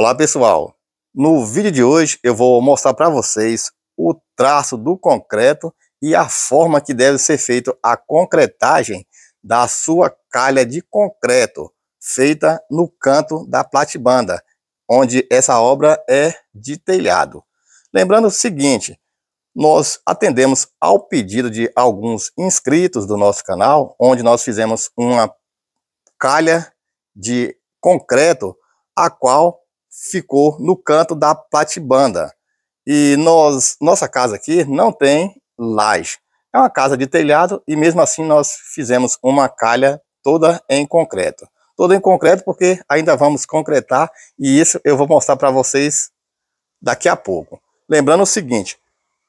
Olá pessoal, no vídeo de hoje eu vou mostrar para vocês o traço do concreto e a forma que deve ser feita a concretagem da sua calha de concreto feita no canto da platibanda, onde essa obra é de telhado. Lembrando o seguinte, nós atendemos ao pedido de alguns inscritos do nosso canal, onde nós fizemos uma calha de concreto, a qual ficou no canto da platibanda. E nós, nossa casa aqui não tem laje. É uma casa de telhado e mesmo assim nós fizemos uma calha toda em concreto. Toda em concreto porque ainda vamos concretar e isso eu vou mostrar para vocês daqui a pouco. Lembrando o seguinte,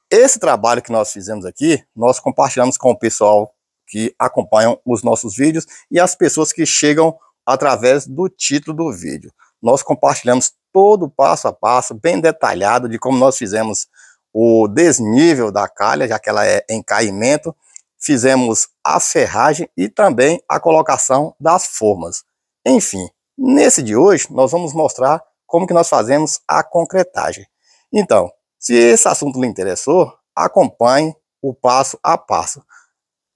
esse trabalho que nós fizemos aqui, nós compartilhamos com o pessoal que acompanham os nossos vídeos e as pessoas que chegam através do título do vídeo nós compartilhamos todo o passo a passo, bem detalhado, de como nós fizemos o desnível da calha, já que ela é em caimento, fizemos a ferragem e também a colocação das formas. Enfim, nesse de hoje nós vamos mostrar como que nós fazemos a concretagem. Então, se esse assunto lhe interessou, acompanhe o passo a passo.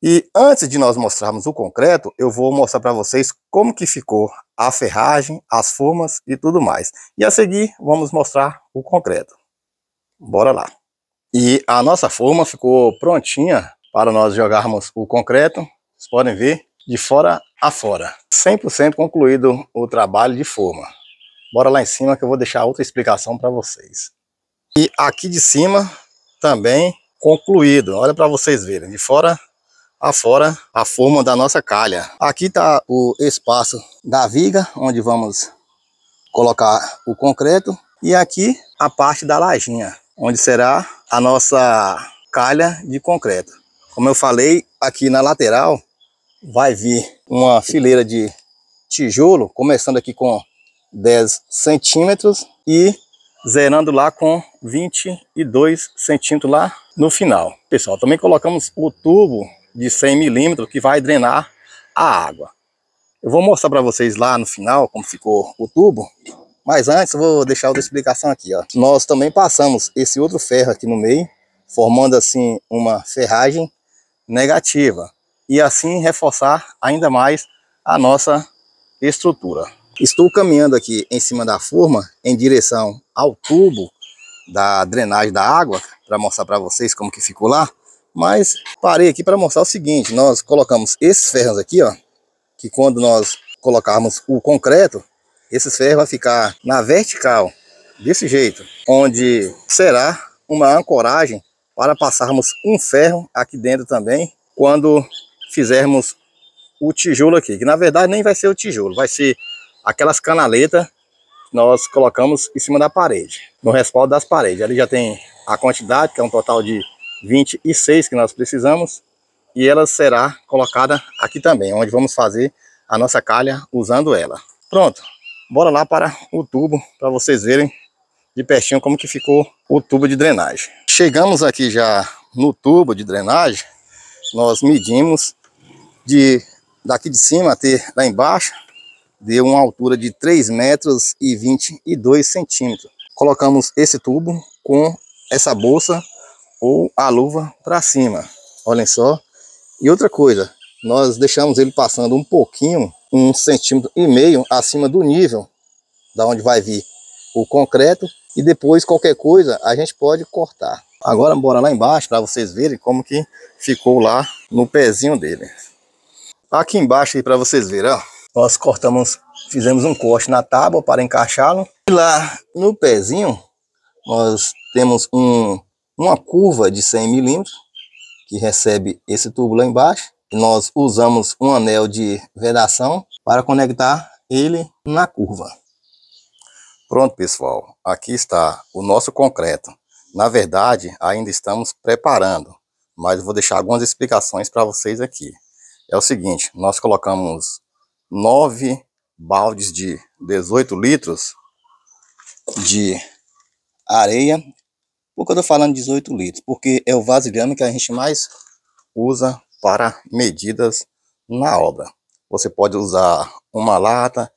E antes de nós mostrarmos o concreto, eu vou mostrar para vocês como que ficou a ferragem, as formas e tudo mais. E a seguir, vamos mostrar o concreto. Bora lá. E a nossa forma ficou prontinha para nós jogarmos o concreto. Vocês podem ver de fora a fora. 100% concluído o trabalho de forma. Bora lá em cima que eu vou deixar outra explicação para vocês. E aqui de cima também concluído. Olha para vocês verem. De fora afora a forma da nossa calha. Aqui está o espaço da viga, onde vamos colocar o concreto. E aqui a parte da lajinha, onde será a nossa calha de concreto. Como eu falei, aqui na lateral vai vir uma fileira de tijolo, começando aqui com 10 centímetros e zerando lá com 22 centímetros lá no final. Pessoal, também colocamos o tubo de 100 milímetros que vai drenar a água. Eu vou mostrar para vocês lá no final como ficou o tubo, mas antes eu vou deixar outra explicação aqui. Ó. Nós também passamos esse outro ferro aqui no meio, formando assim uma ferragem negativa e assim reforçar ainda mais a nossa estrutura. Estou caminhando aqui em cima da forma em direção ao tubo da drenagem da água para mostrar para vocês como que ficou lá. Mas parei aqui para mostrar o seguinte, nós colocamos esses ferros aqui, ó, que quando nós colocarmos o concreto, esses ferros vão ficar na vertical, desse jeito, onde será uma ancoragem para passarmos um ferro aqui dentro também, quando fizermos o tijolo aqui, que na verdade nem vai ser o tijolo, vai ser aquelas canaletas que nós colocamos em cima da parede, no respaldo das paredes. Ali já tem a quantidade, que é um total de 26 que nós precisamos e ela será colocada aqui também, onde vamos fazer a nossa calha usando ela. Pronto, bora lá para o tubo para vocês verem de pertinho como que ficou o tubo de drenagem. Chegamos aqui já no tubo de drenagem, nós medimos de daqui de cima até lá embaixo, deu uma altura de 3 metros e 22 centímetros. Colocamos esse tubo com essa bolsa ou a luva para cima. Olhem só. E outra coisa, nós deixamos ele passando um pouquinho, um centímetro e meio acima do nível da onde vai vir o concreto e depois qualquer coisa a gente pode cortar. Agora bora lá embaixo para vocês verem como que ficou lá no pezinho dele. Aqui embaixo para vocês verem, ó, nós cortamos, fizemos um corte na tábua para encaixá-lo. E lá no pezinho nós temos um uma curva de 100 milímetros, que recebe esse tubo lá embaixo. Nós usamos um anel de vedação para conectar ele na curva. Pronto, pessoal. Aqui está o nosso concreto. Na verdade, ainda estamos preparando, mas vou deixar algumas explicações para vocês aqui. É o seguinte, nós colocamos nove baldes de 18 litros de areia por que eu estou falando 18 litros? Porque é o vasilhame que a gente mais usa para medidas na obra. Você pode usar uma lata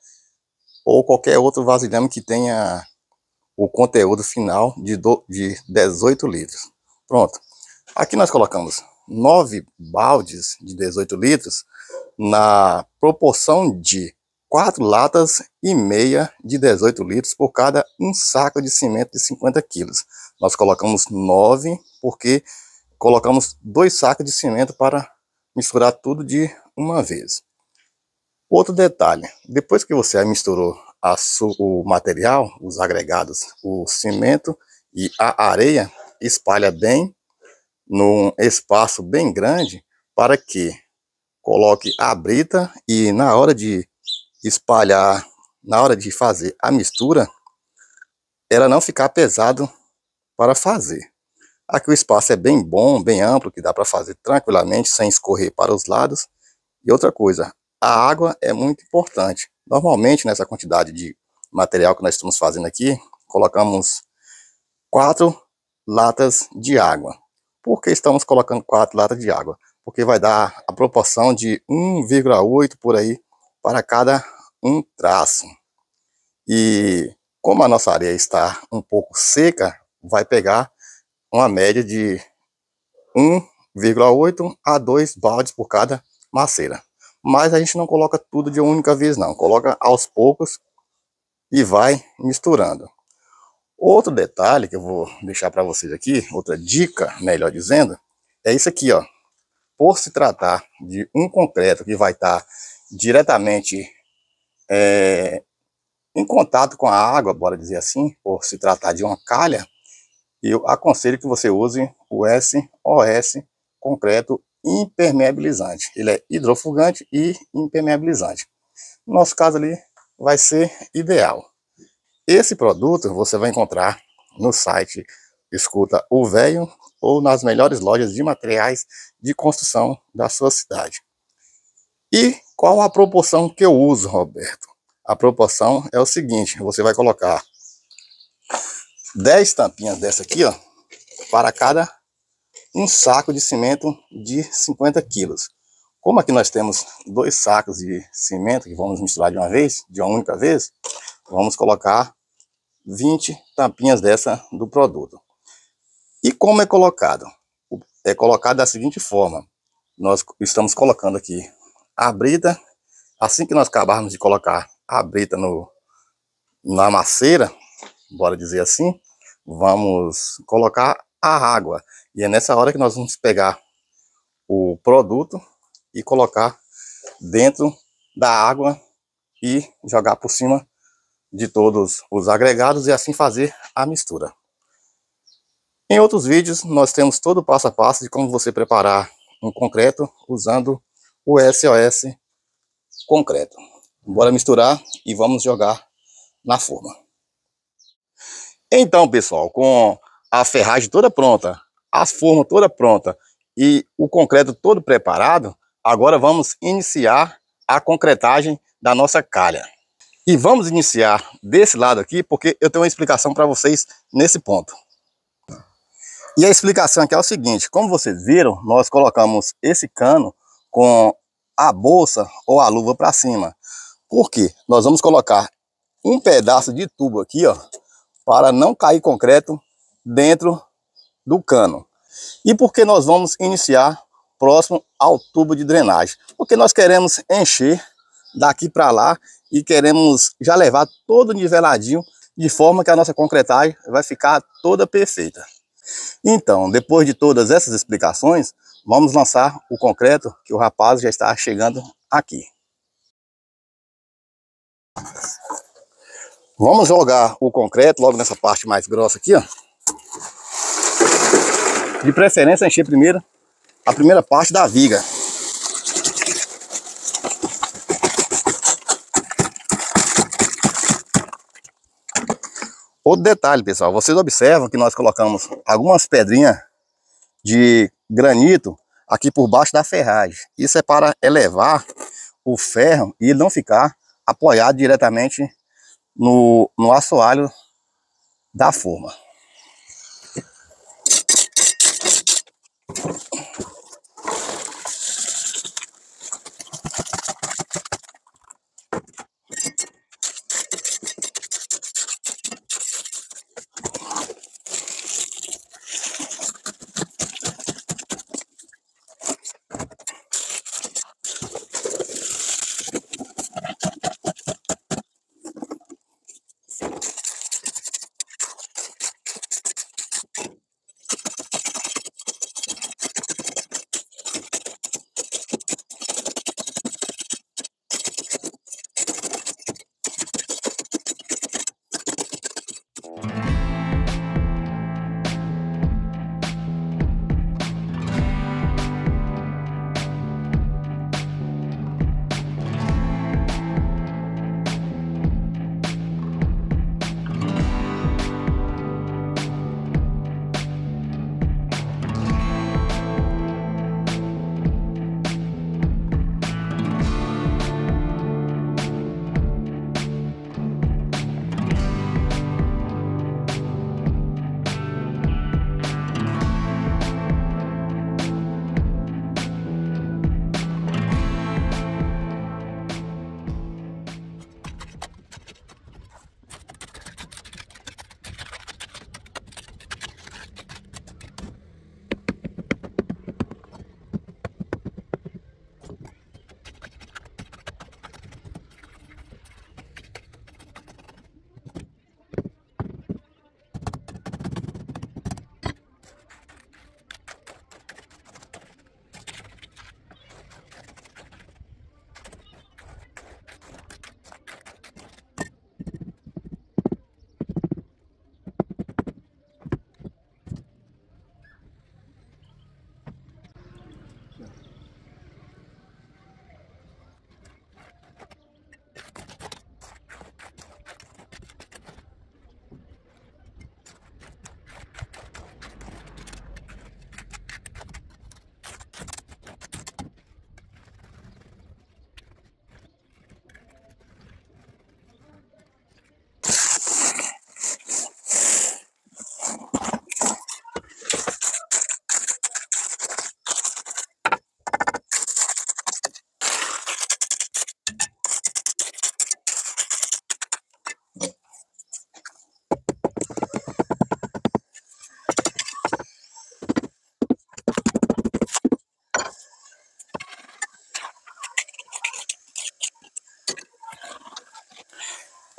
ou qualquer outro vasilhame que tenha o conteúdo final de, do, de 18 litros. Pronto. Aqui nós colocamos 9 baldes de 18 litros na proporção de 4 latas e meia de 18 litros por cada um saco de cimento de 50 quilos. Nós colocamos 9 porque colocamos dois sacos de cimento para misturar tudo de uma vez. Outro detalhe, depois que você misturou o material, os agregados, o cimento e a areia, espalha bem num espaço bem grande para que coloque a brita e na hora de espalhar na hora de fazer a mistura, ela não ficar pesado para fazer. Aqui o espaço é bem bom, bem amplo, que dá para fazer tranquilamente, sem escorrer para os lados. E outra coisa, a água é muito importante. Normalmente, nessa quantidade de material que nós estamos fazendo aqui, colocamos quatro latas de água. Por que estamos colocando quatro latas de água? Porque vai dar a proporção de 1,8 por aí para cada um traço. E como a nossa areia está um pouco seca, vai pegar uma média de 1,8 a 2 baldes por cada maceira. Mas a gente não coloca tudo de uma única vez não, coloca aos poucos e vai misturando. Outro detalhe que eu vou deixar para vocês aqui, outra dica, melhor dizendo, é isso aqui, ó. Por se tratar de um concreto que vai estar tá diretamente é, em contato com a água, bora dizer assim, por se tratar de uma calha, eu aconselho que você use o SOS concreto impermeabilizante. Ele é hidrofugante e impermeabilizante. No nosso caso ali, vai ser ideal. Esse produto você vai encontrar no site Escuta o Velho ou nas melhores lojas de materiais de construção da sua cidade. E qual a proporção que eu uso, Roberto? A proporção é o seguinte, você vai colocar 10 tampinhas dessa aqui, ó, para cada um saco de cimento de 50 quilos. Como aqui nós temos dois sacos de cimento que vamos misturar de uma vez, de uma única vez, vamos colocar 20 tampinhas dessa do produto. E como é colocado? É colocado da seguinte forma. Nós estamos colocando aqui a brita, assim que nós acabarmos de colocar a brita no, na maceira, bora dizer assim, vamos colocar a água. E é nessa hora que nós vamos pegar o produto e colocar dentro da água e jogar por cima de todos os agregados e assim fazer a mistura. Em outros vídeos nós temos todo o passo a passo de como você preparar um concreto usando o SOS concreto. Bora misturar e vamos jogar na forma. Então, pessoal, com a ferragem toda pronta, a forma toda pronta e o concreto todo preparado, agora vamos iniciar a concretagem da nossa calha. E vamos iniciar desse lado aqui, porque eu tenho uma explicação para vocês nesse ponto. E a explicação aqui é o seguinte, como vocês viram, nós colocamos esse cano com a bolsa ou a luva para cima. Por quê? Nós vamos colocar um pedaço de tubo aqui, ó, para não cair concreto dentro do cano. E porque nós vamos iniciar próximo ao tubo de drenagem? Porque nós queremos encher daqui para lá e queremos já levar todo niveladinho de forma que a nossa concretagem vai ficar toda perfeita. Então, depois de todas essas explicações, Vamos lançar o concreto que o rapaz já está chegando aqui. Vamos jogar o concreto logo nessa parte mais grossa aqui, ó. De preferência encher primeiro a primeira parte da viga. Outro detalhe, pessoal, vocês observam que nós colocamos algumas pedrinhas de granito aqui por baixo da ferragem. Isso é para elevar o ferro e ele não ficar apoiado diretamente no, no assoalho da forma.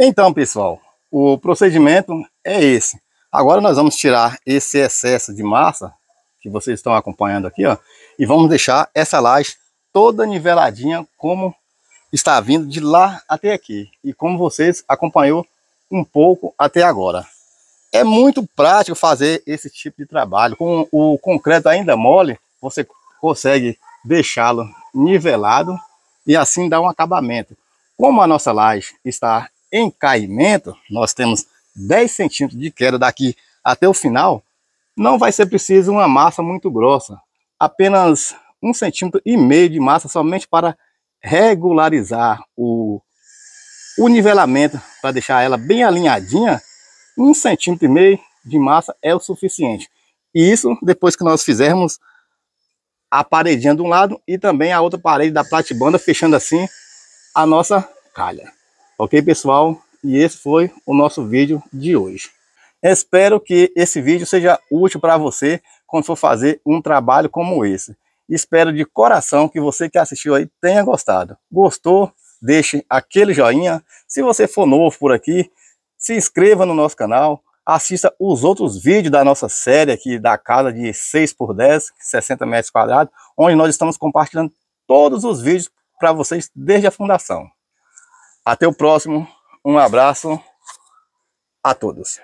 Então, pessoal, o procedimento é esse. Agora nós vamos tirar esse excesso de massa que vocês estão acompanhando aqui, ó, e vamos deixar essa laje toda niveladinha como está vindo de lá até aqui e como vocês acompanhou um pouco até agora. É muito prático fazer esse tipo de trabalho. Com o concreto ainda mole, você consegue deixá-lo nivelado e assim dar um acabamento. Como a nossa laje está em caimento, nós temos 10 centímetros de queda daqui até o final, não vai ser preciso uma massa muito grossa, apenas um centímetro e meio de massa somente para regularizar o, o nivelamento, para deixar ela bem alinhadinha, um centímetro e meio de massa é o suficiente. E isso depois que nós fizermos a paredinha de um lado e também a outra parede da platibanda, fechando assim a nossa calha. Ok, pessoal? E esse foi o nosso vídeo de hoje. Espero que esse vídeo seja útil para você quando for fazer um trabalho como esse. Espero de coração que você que assistiu aí tenha gostado. Gostou? Deixe aquele joinha. Se você for novo por aqui, se inscreva no nosso canal. Assista os outros vídeos da nossa série aqui da casa de 6 por 10, 60 metros quadrados, onde nós estamos compartilhando todos os vídeos para vocês desde a fundação. Até o próximo. Um abraço a todos.